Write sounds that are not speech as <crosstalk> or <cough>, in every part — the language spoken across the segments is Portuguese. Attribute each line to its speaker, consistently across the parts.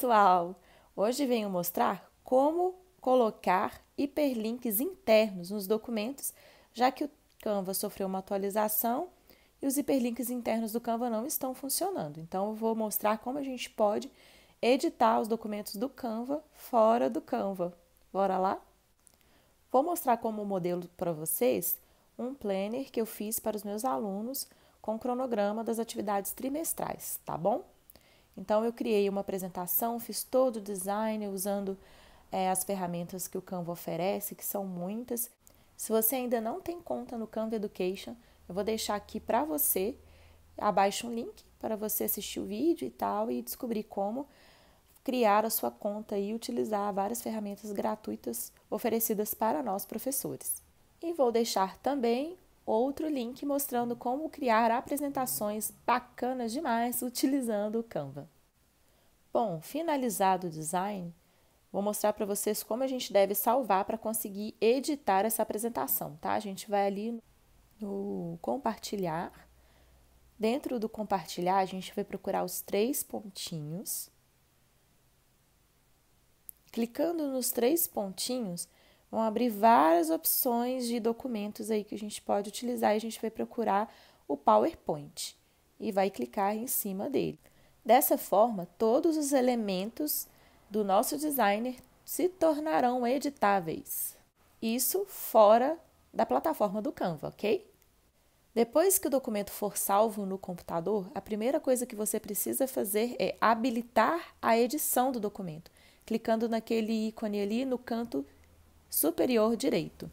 Speaker 1: pessoal! Hoje venho mostrar como colocar hiperlinks internos nos documentos, já que o Canva sofreu uma atualização e os hiperlinks internos do Canva não estão funcionando. Então, eu vou mostrar como a gente pode editar os documentos do Canva fora do Canva. Bora lá? Vou mostrar como modelo para vocês um planner que eu fiz para os meus alunos com cronograma das atividades trimestrais, tá bom? Então eu criei uma apresentação, fiz todo o design usando é, as ferramentas que o Canva oferece, que são muitas. Se você ainda não tem conta no Canva Education, eu vou deixar aqui para você abaixo um link para você assistir o vídeo e tal e descobrir como criar a sua conta e utilizar várias ferramentas gratuitas oferecidas para nós professores. E vou deixar também outro link mostrando como criar apresentações bacanas demais utilizando o Canva. Bom, finalizado o design, vou mostrar para vocês como a gente deve salvar para conseguir editar essa apresentação, tá? A gente vai ali no compartilhar. Dentro do compartilhar, a gente vai procurar os três pontinhos. Clicando nos três pontinhos, Vão abrir várias opções de documentos aí que a gente pode utilizar e a gente vai procurar o PowerPoint e vai clicar em cima dele. Dessa forma, todos os elementos do nosso designer se tornarão editáveis. Isso fora da plataforma do Canva, ok? Depois que o documento for salvo no computador, a primeira coisa que você precisa fazer é habilitar a edição do documento, clicando naquele ícone ali no canto superior direito.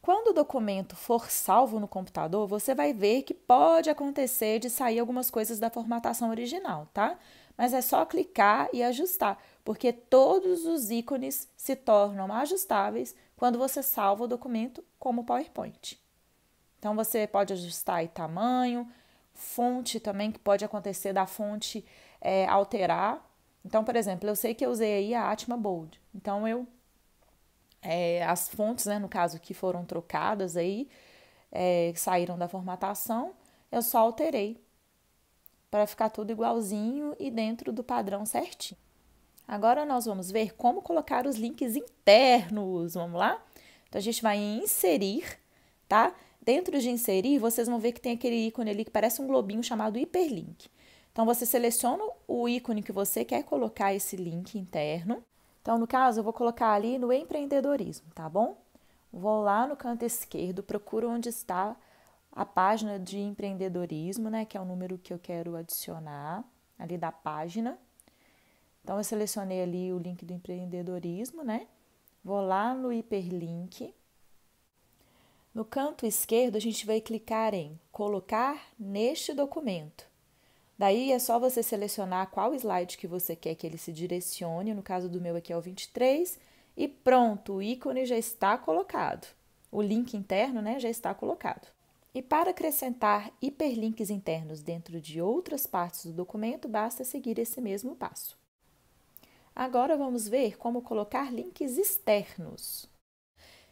Speaker 1: Quando o documento for salvo no computador, você vai ver que pode acontecer de sair algumas coisas da formatação original, tá? Mas é só clicar e ajustar, porque todos os ícones se tornam ajustáveis quando você salva o documento como PowerPoint. Então você pode ajustar aí tamanho, fonte também, que pode acontecer da fonte é, alterar. Então, por exemplo, eu sei que eu usei aí a Atma Bold. Então eu é, as fontes, né, no caso, que foram trocadas aí, é, saíram da formatação, eu só alterei para ficar tudo igualzinho e dentro do padrão certinho. Agora nós vamos ver como colocar os links internos, vamos lá? Então a gente vai em inserir, tá? Dentro de inserir, vocês vão ver que tem aquele ícone ali que parece um globinho chamado hiperlink. Então você seleciona o ícone que você quer colocar esse link interno. Então, no caso, eu vou colocar ali no empreendedorismo, tá bom? Vou lá no canto esquerdo, procuro onde está a página de empreendedorismo, né, que é o número que eu quero adicionar ali da página. Então, eu selecionei ali o link do empreendedorismo, né? Vou lá no hiperlink. No canto esquerdo, a gente vai clicar em colocar neste documento. Daí é só você selecionar qual slide que você quer que ele se direcione, no caso do meu aqui é o 23, e pronto, o ícone já está colocado. O link interno né, já está colocado. E para acrescentar hiperlinks internos dentro de outras partes do documento, basta seguir esse mesmo passo. Agora vamos ver como colocar links externos.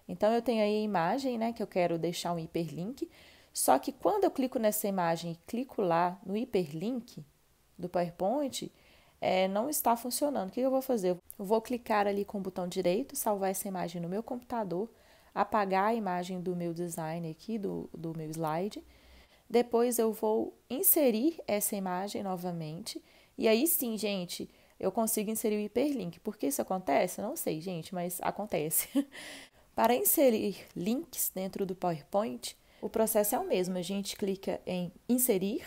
Speaker 1: Então eu tenho aí a imagem né, que eu quero deixar um hiperlink, só que quando eu clico nessa imagem e clico lá no hiperlink do PowerPoint, é, não está funcionando. O que eu vou fazer? Eu vou clicar ali com o botão direito, salvar essa imagem no meu computador, apagar a imagem do meu design aqui, do, do meu slide. Depois eu vou inserir essa imagem novamente. E aí sim, gente, eu consigo inserir o hiperlink. Por que isso acontece? Não sei, gente, mas acontece. <laughs> Para inserir links dentro do PowerPoint, o processo é o mesmo. A gente clica em inserir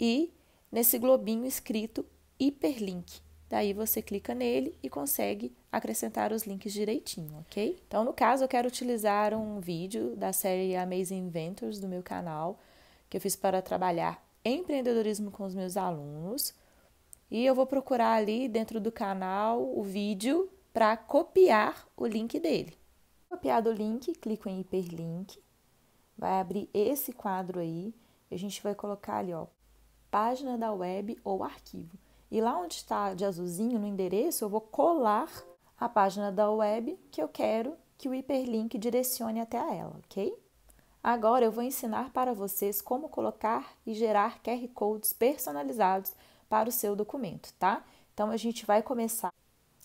Speaker 1: e nesse globinho escrito hiperlink. Daí você clica nele e consegue acrescentar os links direitinho, ok? Então, no caso, eu quero utilizar um vídeo da série Amazing Inventors do meu canal, que eu fiz para trabalhar empreendedorismo com os meus alunos. E eu vou procurar ali dentro do canal o vídeo para copiar o link dele. Copiado o link, clico em hiperlink vai abrir esse quadro aí e a gente vai colocar ali, ó, página da web ou arquivo. E lá onde está de azulzinho no endereço, eu vou colar a página da web que eu quero que o hiperlink direcione até ela, ok? Agora eu vou ensinar para vocês como colocar e gerar QR codes personalizados para o seu documento, tá? Então a gente vai começar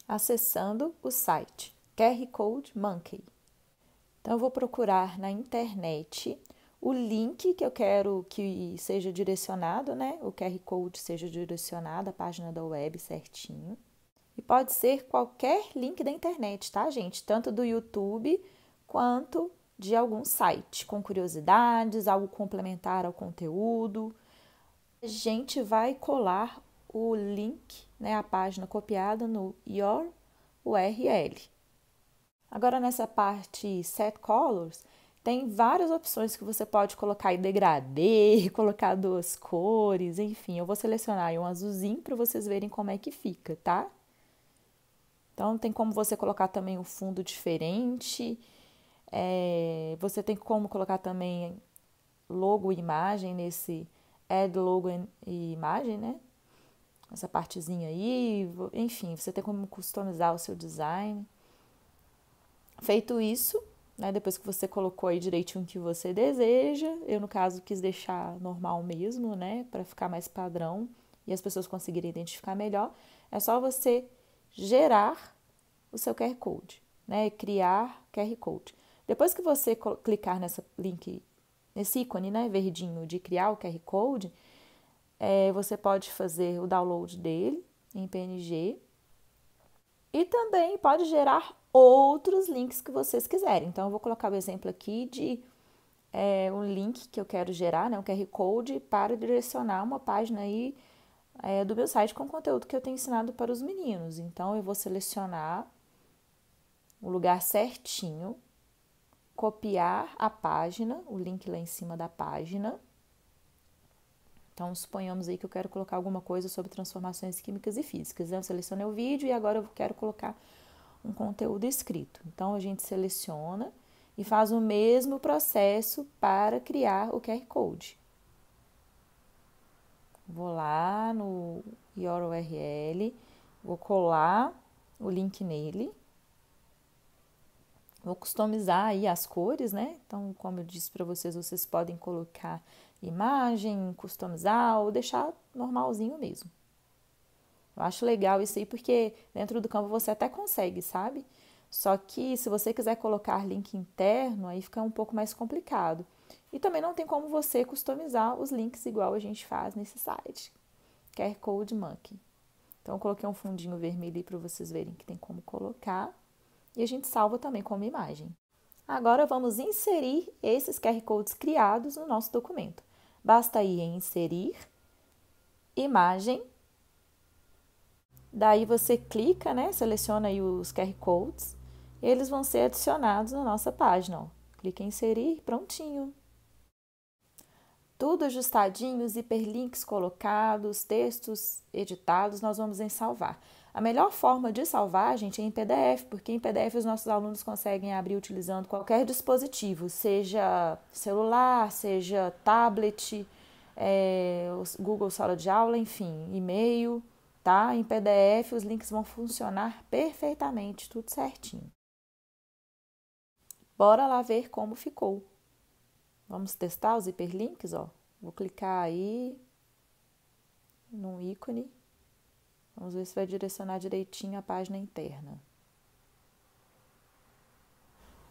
Speaker 1: acessando o site QR Code Monkey. Então, eu vou procurar na internet o link que eu quero que seja direcionado, né? O QR Code seja direcionado a página da web certinho. E pode ser qualquer link da internet, tá, gente? Tanto do YouTube quanto de algum site com curiosidades, algo complementar ao conteúdo. A gente vai colar o link, né, a página copiada no your URL. Agora, nessa parte Set Colors, tem várias opções que você pode colocar em degradê, <laughs> colocar duas cores, enfim. Eu vou selecionar um azulzinho para vocês verem como é que fica, tá? Então, tem como você colocar também um fundo diferente. É, você tem como colocar também logo e imagem nesse add logo e imagem, né? Essa partezinha aí. Enfim, você tem como customizar o seu design. Feito isso, né, depois que você colocou aí direitinho o que você deseja, eu no caso quis deixar normal mesmo, né, para ficar mais padrão e as pessoas conseguirem identificar melhor, é só você gerar o seu QR Code, né, criar QR Code. Depois que você clicar nessa link, nesse ícone, né, verdinho de criar o QR Code, é, você pode fazer o download dele em PNG e também pode gerar outros links que vocês quiserem. Então, eu vou colocar o exemplo aqui de é, um link que eu quero gerar, né, um QR Code, para direcionar uma página aí é, do meu site com conteúdo que eu tenho ensinado para os meninos. Então, eu vou selecionar o lugar certinho, copiar a página, o link lá em cima da página. Então, suponhamos aí que eu quero colocar alguma coisa sobre transformações químicas e físicas. Né? Eu selecionei o vídeo e agora eu quero colocar um conteúdo escrito. Então a gente seleciona e faz o mesmo processo para criar o QR Code. Vou lá no Your URL, vou colar o link nele. Vou customizar aí as cores, né? Então, como eu disse para vocês, vocês podem colocar imagem, customizar ou deixar normalzinho mesmo. Eu acho legal isso aí porque dentro do campo você até consegue, sabe? Só que se você quiser colocar link interno, aí fica um pouco mais complicado. E também não tem como você customizar os links igual a gente faz nesse site, QR Code Monkey. Então eu coloquei um fundinho vermelho para vocês verem que tem como colocar. E a gente salva também como imagem. Agora vamos inserir esses QR Codes criados no nosso documento. Basta ir em inserir, imagem Daí você clica, né? Seleciona aí os QR Codes. Eles vão ser adicionados na nossa página. Ó. Clica em inserir, prontinho. Tudo ajustadinho, os hiperlinks colocados, textos editados, nós vamos em salvar. A melhor forma de salvar, gente, é em PDF, porque em PDF os nossos alunos conseguem abrir utilizando qualquer dispositivo, seja celular, seja tablet, é, Google Sala de Aula, enfim, e-mail tá? Em PDF os links vão funcionar perfeitamente, tudo certinho. Bora lá ver como ficou. Vamos testar os hiperlinks, ó. Vou clicar aí no ícone. Vamos ver se vai direcionar direitinho a página interna.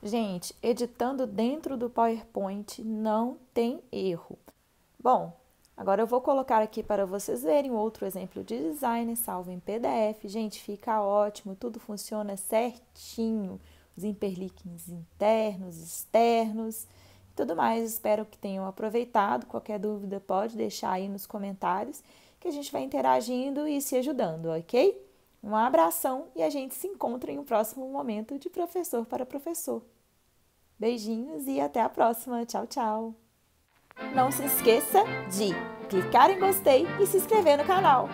Speaker 1: Gente, editando dentro do PowerPoint não tem erro. Bom, Agora eu vou colocar aqui para vocês verem outro exemplo de design salvo em PDF. Gente, fica ótimo, tudo funciona certinho. Os hiperlinks internos, externos e tudo mais. Espero que tenham aproveitado. Qualquer dúvida pode deixar aí nos comentários que a gente vai interagindo e se ajudando, ok? Um abração e a gente se encontra em um próximo momento de professor para professor. Beijinhos e até a próxima. Tchau, tchau! Não se esqueça de clicar em gostei e se inscrever no canal.